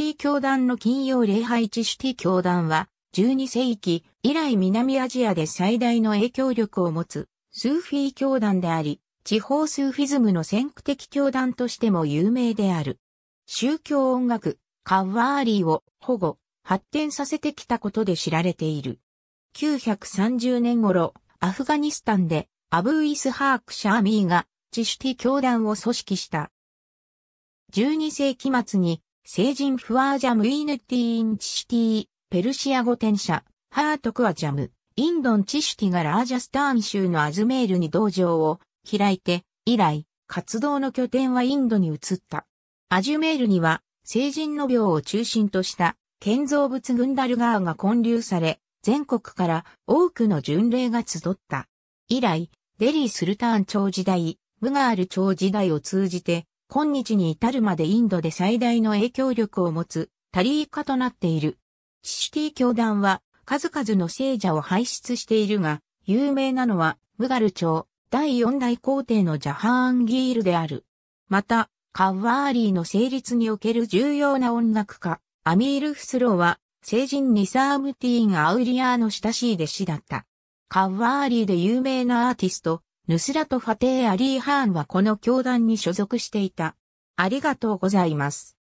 ティ教団の金曜礼拝チシュティ教団は、12世紀以来南アジアで最大の影響力を持つスーフィー教団であり、地方スーフィズムの先駆的教団としても有名である。宗教音楽、カッワーリーを保護、発展させてきたことで知られている。930年頃、アフガニスタンでアブーイスハーク・シャーミーがチシュティ教団を組織した。12世紀末に聖人フワージャムイヌティーンチシティ、ペルシア語転写、ハートクアジャム、インドンチシティがラージャスターン州のアズメールに道場を開いて、以来、活動の拠点はインドに移った。アジュメールには、聖人の病を中心とした、建造物グンダルガーが建立され、全国から多くの巡礼が集った。以来、デリー・スルターン朝時代、ムガール朝時代を通じて、今日に至るまでインドで最大の影響力を持つタリーカとなっている。シシティ教団は数々の聖者を輩出しているが、有名なのはムガル朝第四代皇帝のジャハーンギールである。また、カッワーリーの成立における重要な音楽家、アミール・フスローは、聖人ニサームティーン・アウリアーの親しい弟子だった。カッワーリーで有名なアーティスト、ヌスラト・ファテー・アリー・ハーンはこの教団に所属していた。ありがとうございます。